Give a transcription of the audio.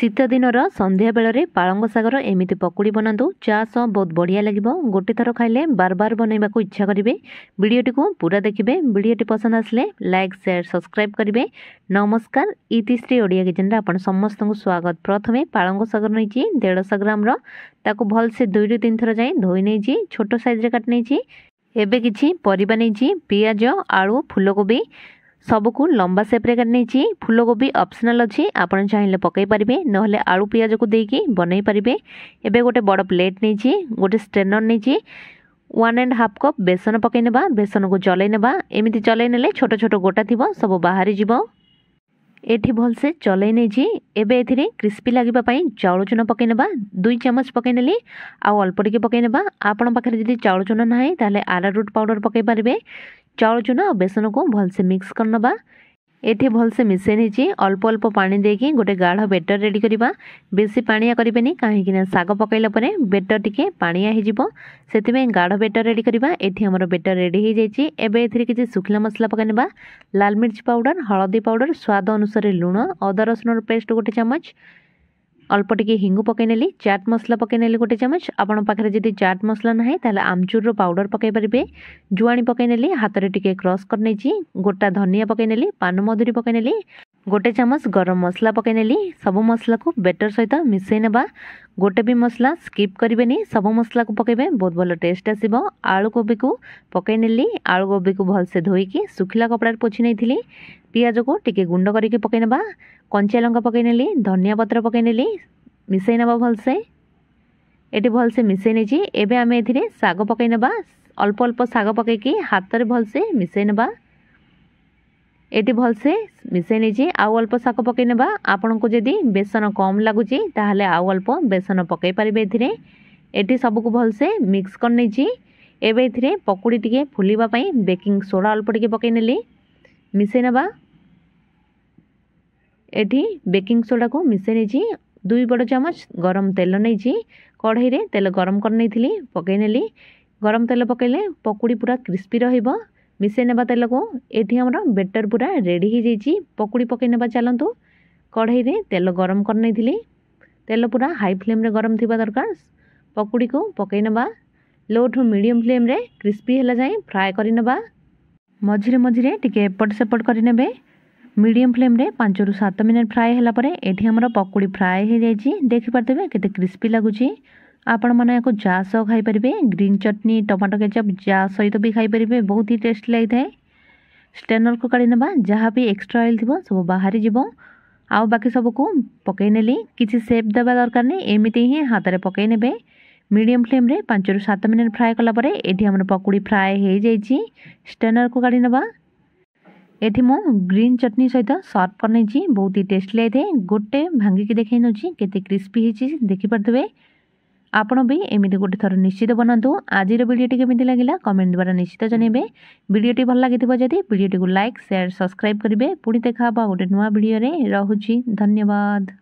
ଶୀତ ଦିନର ସନ୍ଧ୍ୟା ବେଳରେ ପାଳଙ୍ଗ ଶାଗର ଏମିତି ପକୁଡ଼ି ବନାନ୍ତୁ ଚା' ସହ ବହୁତ ବଢ଼ିଆ ଲାଗିବ ଗୋଟେ ଥର ଖାଇଲେ ବାରବାର ବନେଇବାକୁ ଇଚ୍ଛା କରିବେ ଭିଡ଼ିଓଟିକୁ ପୁରା ଦେଖିବେ ଭିଡ଼ିଓଟି ପସନ୍ଦ ଆସିଲେ ଲାଇକ୍ ସେୟାର ସବସ୍କ୍ରାଇବ୍ କରିବେ ନମସ୍କାର ଇତିଶ୍ରୀ ଓଡ଼ିଆ କିଚେନ୍ରେ ଆପଣ ସମସ୍ତଙ୍କୁ ସ୍ୱାଗତ ପ୍ରଥମେ ପାଳଙ୍ଗ ଶାଗର ନେଇଛି ଦେଢ଼ଶହ ଗ୍ରାମର ତାକୁ ଭଲସେ ଦୁଇରୁ ତିନି ଥର ଯାଏଁ ଧୋଇ ନେଇଛି ଛୋଟ ସାଇଜ୍ରେ କାଟି ନେଇଛି ଏବେ କିଛି ପରିବା ନେଇଛି ପିଆଜ ଆଳୁ ଫୁଲକୋବି সবুকু লম্বা সেপ্রে কাটি নেইছি ফুলকোবি অপসনাল অছি আপনার চাইলে পকাই পারিবে নহলে আলু পিঁয়াজকু দিয়ে বনাই পারিবে এবে গোটে বড় প্লেট নেইছি গোটে স্ট্রেনর নেইছি ওয়ান অ্যান্ড হাফ কপ বেসন পকাই নেবা বেসনকু জলাই নেবা এমিতি জলাই নেলে ছোট ছোট গোটা থিব সব বাহারি যাব এটি ভালসে চলাই নেইছি এবে এথিরে ক্রিস্পি লাগিবা পাই চাউল চুন পকাই নেবা দুই চামচ পকাই নেলি আউ অল্প টিকে পকাই নেবা আপনার পাখে যদি চাউল চুন না তাহলে আরারুট পাউডর পকাই পারিবে ଚାଉଳ ବେସନକୁ ଭଲସେ ମିକ୍ସ କରିନେବା ଏଠି ଭଲସେ ମିଶାଇ ନେଇଛି ଅଳ୍ପ ଅଳ୍ପ ପାଣି ଦେଇକି ଗୋଟେ ଗାଢ଼ ବେଟର ରେଡ଼ି କରିବା ବେଶୀ ପାଣିଆ କରିବେନି କାହିଁକିନା ଶାଗ ପକାଇଲା ପରେ ବେଟର ଟିକେ ପାଣିଆ ହୋଇଯିବ ସେଥିପାଇଁ ଗାଢ଼ ବେଟର ରେଡ଼ି କରିବା ଏଠି ଆମର ବେଟର ରେଡ଼ି ହୋଇଯାଇଛି ଏବେ ଏଥିରେ କିଛି ଶୁଖିଲା ମସଲା ପକାଇ ନେବା ଲାଲ ମିର୍ଚ ପାଉଡ଼ର ହଳଦୀ ପାଉଡ଼ର ସ୍ୱାଦ ଅନୁସାରେ ଲୁଣ ଅଦା ରସୁଣର ପେଷ୍ଟ ଗୋଟେ ଚାମଚ অল্প টিকি হিঙ্গু পকাই নেলি চাট মশলা পকাই নেলি গোটে চামচ আপনার পাখে যদি চাট মশলা না তাহলে আমচুর পাউডর পকাই পারে জুয়াণী পকাই নেলি হাতরে টিকি ক্রস করে নেছি গোটা ধনিয়া পকাই নেলি মধুরী পকাই নেলি গোটে চামচ গরম মশলা পকাই নেলি সবু মশলাকে বেটর সহ মিশাই নেবা গোটে বি মশলা স্কিপ করবেনি সবু মশলাকে পকাইবে বহুত ভালো টেস্ট আসব আলু কোবিকু পকাই নেলি আলু কোবিকু ভালসে ধোইকি শুখিলা কপড়ার পোছি নেইছিলি ପିଆଜକୁ ଟିକେ ଗୁଣ୍ଡ କରିକି ପକାଇ ନେବା କଞ୍ଚା ଲଙ୍କା ପକାଇ ନେଲି ଧନିଆ ପତ୍ର ପକାଇ ନେଲି ମିଶାଇ ନେବା ଭଲସେ ଏଠି ଭଲସେ ମିଶାଇ ନେଇଛି ଏବେ ଆମେ ଏଥିରେ ଶାଗ ପକାଇ ନେବା ଅଳ୍ପ ଅଳ୍ପ ଶାଗ ପକାଇକି ହାତରେ ଭଲସେ ମିଶାଇ ନେବା ଏଠି ଭଲସେ ମିଶାଇ ନେଇଛି ଆଉ ଅଳ୍ପ ଶାଗ ପକାଇ ନେବା ଆପଣଙ୍କୁ ଯଦି ବେସନ କମ୍ ଲାଗୁଛି ତାହେଲେ ଆଉ ଅଳ୍ପ ବେସନ ପକାଇ ପାରିବେ ଏଥିରେ ଏଠି ସବୁକୁ ଭଲସେ ମିକ୍ସ କରିନେଇଛି ଏବେ ଏଥିରେ ପକୁଡ଼ି ଟିକେ ଫୁଲିବା ପାଇଁ ବେକିଂ ସୋଡ଼ା ଅଳ୍ପ ଟିକେ ପକାଇ ନେଲି ମିଶାଇ ନେବା ଏଠି ବେକିଂ ସୋଡ଼ାକୁ ମିଶାଇ ନେଇଛି ଦୁଇ ବଡ଼ ଚାମଚ ଗରମ ତେଲ ନେଇଛି କଢ଼େଇରେ ତେଲ ଗରମ କରିନେଇଥିଲି ପକାଇ ନେଲି ଗରମ ତେଲ ପକାଇଲେ ପକୁଡ଼ି ପୁରା କ୍ରିସ୍ପି ରହିବ ମିଶାଇ ନେବା ତେଲକୁ ଏଠି ଆମର ବେଟର୍ ପୁରା ରେଡ଼ି ହୋଇଯାଇଛି ପକୁଡ଼ି ପକାଇ ନେବା ଚାଲନ୍ତୁ କଢ଼େଇରେ ତେଲ ଗରମ କରିନେଇଥିଲି ତେଲ ପୁରା ହାଇ ଫ୍ଲେମ୍ରେ ଗରମ ଥିବା ଦରକାର ପକୁଡ଼ିକୁ ପକାଇ ନେବା ଲୋଠୁ ମିଡ଼ିୟମ୍ ଫ୍ଲେମ୍ରେ କ୍ରିସ୍ପି ହେଲା ଯାଏଁ ଫ୍ରାଏ କରିନେବା ମଝିରେ ମଝିରେ ଟିକେ ଏପଟ ସେପଟ କରିନେବେ ମିଡ଼ିୟମ୍ ଫ୍ଲେମ୍ରେ ପାଞ୍ଚରୁ ସାତ ମିନିଟ୍ ଫ୍ରାଏ ହେଲା ପରେ ଏଠି ଆମର ପକୁଡ଼ି ଫ୍ରାଏ ହୋଇଯାଇଛି ଦେଖିପାରୁଥିବେ କେତେ କ୍ରିସ୍ପି ଲାଗୁଛି ଆପଣମାନେ ଏହାକୁ ଚା ସହ ଖାଇପାରିବେ ଗ୍ରୀନ୍ ଚଟନି ଟମାଟୋ କେଚପ୍ ଚା ସହିତ ବି ଖାଇପାରିବେ ବହୁତ ହି ଟେଷ୍ଟି ଲାଗିଥାଏ ଷ୍ଟେନର୍କୁ କାଢ଼ି ନେବା ଯାହା ବି ଏକ୍ସଟ୍ରା ଅଏଲ୍ ଥିବ ସବୁ ବାହାରିଯିବ ଆଉ ବାକି ସବୁକୁ ପକାଇ ନେଲି କିଛି ସେପ୍ ଦେବା ଦରକାର ନାହିଁ ଏମିତି ହିଁ ହାତରେ ପକାଇ ନେବେ ମିଡ଼ିୟମ୍ ଫ୍ଲେମ୍ରେ ପାଞ୍ଚରୁ ସାତ ମିନିଟ୍ ଫ୍ରାଏ କଲା ପରେ ଏଠି ଆମର ପକୁଡ଼ି ଫ୍ରାଏ ହୋଇଯାଇଛି ଷ୍ଟେନର୍କୁ କାଢ଼ି ନେବା ଏଠି ମୁଁ ଗ୍ରୀନ୍ ଚଟନି ସହିତ ସର୍ଭ କରିନେଇଛି ବହୁତ ହି ଟେଷ୍ଟି ଲାଗିଥାଏ ଗୋଟେ ଭାଙ୍ଗିକି ଦେଖାଇ ନେଉଛି କେତେ କ୍ରିସ୍ପି ହେଇଛି ଦେଖିପାରୁଥିବେ ଆପଣ ବି ଏମିତି ଗୋଟେ ଥର ନିଶ୍ଚିତ ବନାନ୍ତୁ ଆଜିର ଭିଡ଼ିଓଟି କେମିତି ଲାଗିଲା କମେଣ୍ଟ ଦ୍ୱାରା ନିଶ୍ଚିତ ଜଣାଇବେ ଭିଡ଼ିଓଟି ଭଲ ଲାଗିଥିବ ଯଦି ଭିଡ଼ିଓଟିକୁ ଲାଇକ୍ ସେୟାର ସବସ୍କ୍ରାଇବ୍ କରିବେ ପୁଣି ଦେଖା ହେବ ଗୋଟେ ନୂଆ ଭିଡ଼ିଓରେ ରହୁଛି ଧନ୍ୟବାଦ